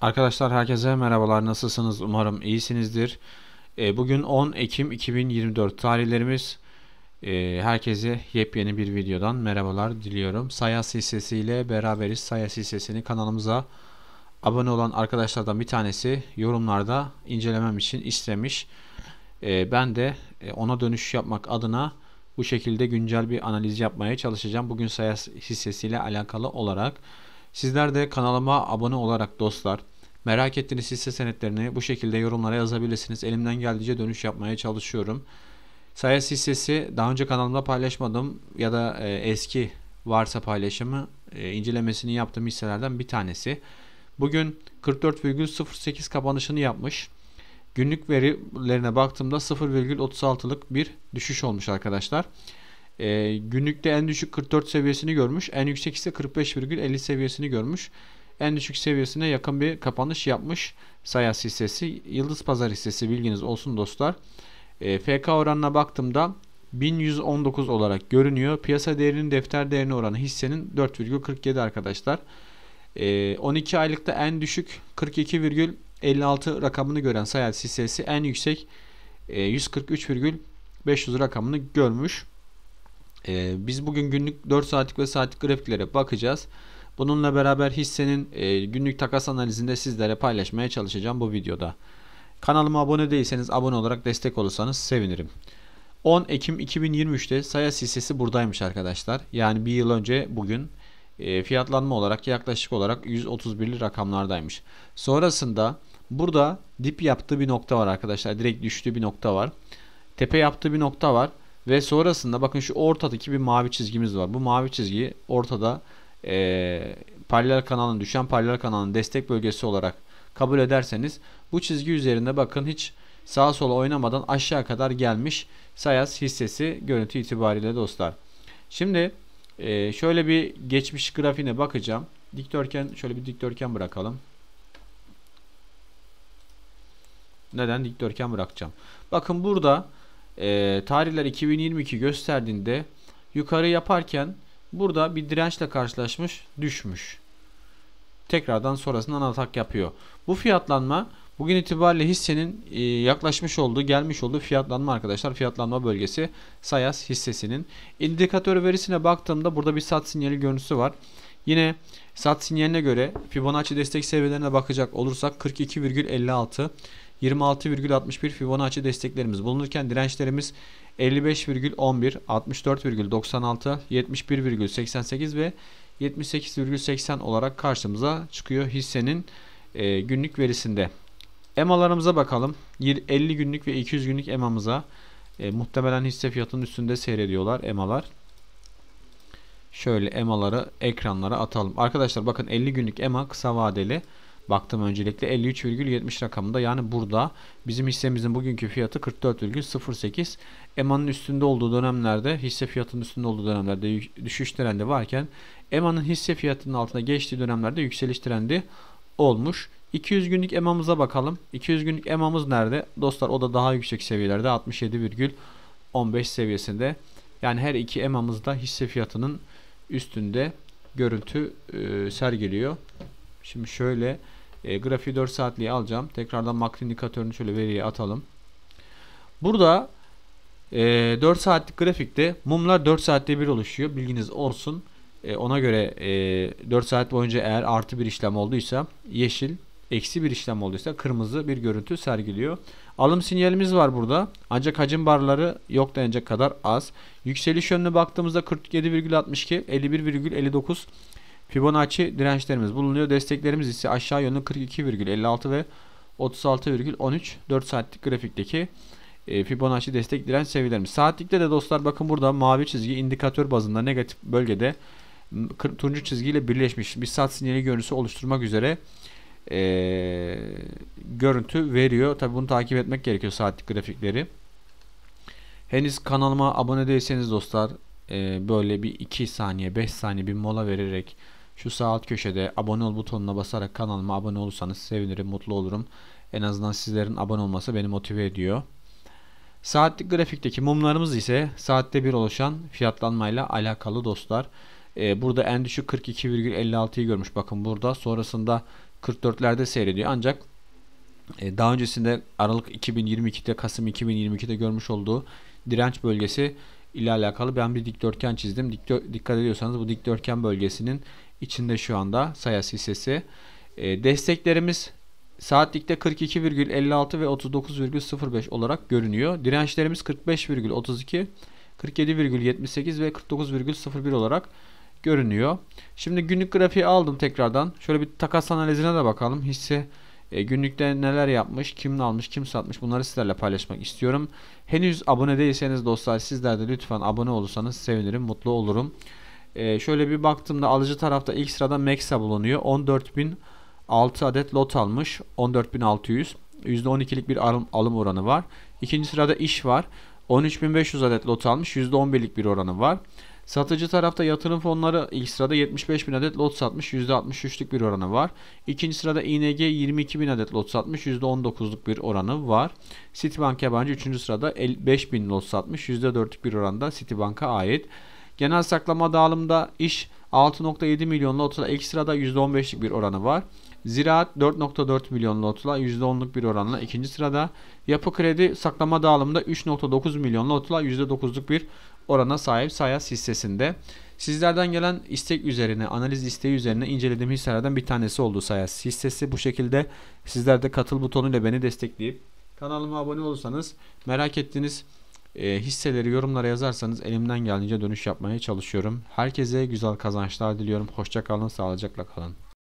Arkadaşlar herkese merhabalar nasılsınız umarım iyisinizdir. E, bugün 10 Ekim 2024 tarihlerimiz. E, herkese yepyeni bir videodan merhabalar diliyorum. Sayas hissesiyle beraberiz. Sayas hissesini kanalımıza abone olan arkadaşlardan bir tanesi yorumlarda incelemem için istemiş. E, ben de e, ona dönüş yapmak adına bu şekilde güncel bir analiz yapmaya çalışacağım. Bugün Sayas hissesiyle alakalı olarak. Sizler de kanalıma abone olarak dostlar merak ettiğiniz hisse senetlerini bu şekilde yorumlara yazabilirsiniz. Elimden geldiğince dönüş yapmaya çalışıyorum. Sayas hissesi daha önce kanalımda paylaşmadım ya da e, eski varsa paylaşımı e, incelemesini yaptığım hisselerden bir tanesi. Bugün 44,08 kapanışını yapmış. Günlük verilerine baktığımda 0,36'lık bir düşüş olmuş arkadaşlar. E, günlükte en düşük 44 seviyesini görmüş. En yüksek ise 45,50 seviyesini görmüş. En düşük seviyesine yakın bir kapanış yapmış Sayas hissesi. Yıldız Pazar hissesi bilginiz olsun dostlar. E, ee, FK oranına baktığımda 1119 olarak görünüyor. Piyasa değerinin defter değerine oranı hissenin 4,47 arkadaşlar. E, ee, 12 aylıkta en düşük 42,56 rakamını gören Sayas hissesi en yüksek e, 143,500 rakamını görmüş. E, biz bugün günlük 4 saatlik ve saatlik grafiklere bakacağız. Bununla beraber hissenin e, günlük takas analizinde sizlere paylaşmaya çalışacağım bu videoda. Kanalıma abone değilseniz abone olarak destek olursanız sevinirim. 10 Ekim 2023'te Sayas hissesi buradaymış arkadaşlar. Yani bir yıl önce bugün e, fiyatlanma olarak yaklaşık olarak 131'li rakamlardaymış. Sonrasında burada dip yaptığı bir nokta var arkadaşlar. Direkt düştüğü bir nokta var. Tepe yaptığı bir nokta var. Ve sonrasında bakın şu ortadaki bir mavi çizgimiz var. Bu mavi çizgi ortada e, paralel kanalın düşen paralel kanalın destek bölgesi olarak kabul ederseniz bu çizgi üzerinde bakın hiç sağa sola oynamadan aşağı kadar gelmiş Sayas hissesi görüntü itibariyle dostlar. Şimdi e, şöyle bir geçmiş grafiğine bakacağım. Dikdörtgen şöyle bir dikdörtgen bırakalım. Neden dikdörtgen bırakacağım? Bakın burada e, tarihler 2022 gösterdiğinde yukarı yaparken burada bir dirençle karşılaşmış düşmüş. Tekrardan sonrasından atak yapıyor. Bu fiyatlanma bugün itibariyle hissenin e, yaklaşmış olduğu gelmiş olduğu fiyatlanma arkadaşlar fiyatlanma bölgesi Sayas hissesinin. indikatör verisine baktığımda burada bir sat sinyali görüntüsü var. Yine sat sinyaline göre Fibonacci destek seviyelerine bakacak olursak 42,56 26,61 Fibonacci desteklerimiz bulunurken dirençlerimiz 55,11, 64,96, 71,88 ve 78,80 olarak karşımıza çıkıyor hissenin e, günlük verisinde. EMA'larımıza bakalım. 50 günlük ve 200 günlük EMA'mıza e, muhtemelen hisse fiyatının üstünde seyrediyorlar EMA'lar. Şöyle EMA'ları ekranlara atalım. Arkadaşlar bakın 50 günlük EMA kısa vadeli baktım öncelikle 53,70 rakamında yani burada bizim hissemizin bugünkü fiyatı 44,08 EMA'nın üstünde olduğu dönemlerde hisse fiyatının üstünde olduğu dönemlerde düşüş trendi varken EMA'nın hisse fiyatının altına geçtiği dönemlerde yükseliş trendi olmuş. 200 günlük EMA'mıza bakalım. 200 günlük EMA'mız nerede? Dostlar o da daha yüksek seviyelerde 67,15 seviyesinde. Yani her iki EMA'mızda hisse fiyatının üstünde görüntü e, sergiliyor. Şimdi şöyle e, grafiği 4 saatliğe alacağım. Tekrardan makro indikatörünü şöyle veriye atalım. Burada e, 4 saatlik grafikte mumlar 4 saatte bir oluşuyor. Bilginiz olsun. E, ona göre e, 4 saat boyunca eğer artı bir işlem olduysa yeşil, eksi bir işlem olduysa kırmızı bir görüntü sergiliyor. Alım sinyalimiz var burada. Ancak hacim barları yok denecek kadar az. Yükseliş yönüne baktığımızda 47,62, 51,59 Fibonacci dirençlerimiz bulunuyor. Desteklerimiz ise aşağı yönlü 42,56 ve 36,13 4 saatlik grafikteki e, Fibonacci destek direnç seviyelerimiz. Saatlikte de dostlar bakın burada mavi çizgi indikatör bazında negatif bölgede turuncu çizgiyle birleşmiş bir saat sinyali görüntüsü oluşturmak üzere e, görüntü veriyor. Tabi bunu takip etmek gerekiyor saatlik grafikleri. Henüz kanalıma abone değilseniz dostlar e, böyle bir 2 saniye 5 saniye bir mola vererek şu sağ alt köşede abone ol butonuna basarak kanalıma abone olursanız sevinirim, mutlu olurum. En azından sizlerin abone olması beni motive ediyor. Saatlik grafikteki mumlarımız ise saatte bir oluşan fiyatlanmayla alakalı dostlar. Ee, burada en düşük 42,56'yı görmüş bakın burada. Sonrasında 44'lerde seyrediyor ancak e, daha öncesinde Aralık 2022'de Kasım 2022'de görmüş olduğu direnç bölgesi ile alakalı ben bir dikdörtgen çizdim. Dikdör, dikkat ediyorsanız bu dikdörtgen bölgesinin içinde şu anda Sayas hissesi. E, ee, desteklerimiz saatlikte 42,56 ve 39,05 olarak görünüyor. Dirençlerimiz 45,32, 47,78 ve 49,01 olarak görünüyor. Şimdi günlük grafiği aldım tekrardan. Şöyle bir takas analizine de bakalım. Hisse e, günlükte neler yapmış, kim almış, kim satmış bunları sizlerle paylaşmak istiyorum. Henüz abone değilseniz dostlar sizler de lütfen abone olursanız sevinirim, mutlu olurum. E, şöyle bir baktığımda alıcı tarafta ilk sırada Mexa bulunuyor. 14.006 adet lot almış. 14.600. %12'lik bir alım, alım oranı var. İkinci sırada iş var. 13.500 adet lot almış. %11'lik bir oranı var. Satıcı tarafta yatırım fonları ilk sırada 75.000 adet lot satmış. %63'lük bir oranı var. İkinci sırada ING 22.000 adet lot satmış. %19'luk bir oranı var. Citibank yabancı 3. sırada 5.000 lot satmış. %4'lük bir oranda Citibank'a ait. Genel saklama dağılımda iş 6.7 milyon lotla ekstrada %15'lik bir oranı var. Ziraat 4.4 milyon lotla %10'luk bir oranla ikinci sırada. Yapı kredi saklama dağılımında 3.9 milyon lotla %9'luk bir orana sahip Sayas hissesinde. Sizlerden gelen istek üzerine, analiz isteği üzerine incelediğim hisselerden bir tanesi oldu Sayas hissesi. Bu şekilde sizler de katıl butonuyla beni destekleyip kanalıma abone olursanız merak ettiğiniz e, hisseleri yorumlara yazarsanız elimden geldiğince dönüş yapmaya çalışıyorum. Herkese güzel kazançlar diliyorum. Hoşçakalın, sağlıcakla kalın.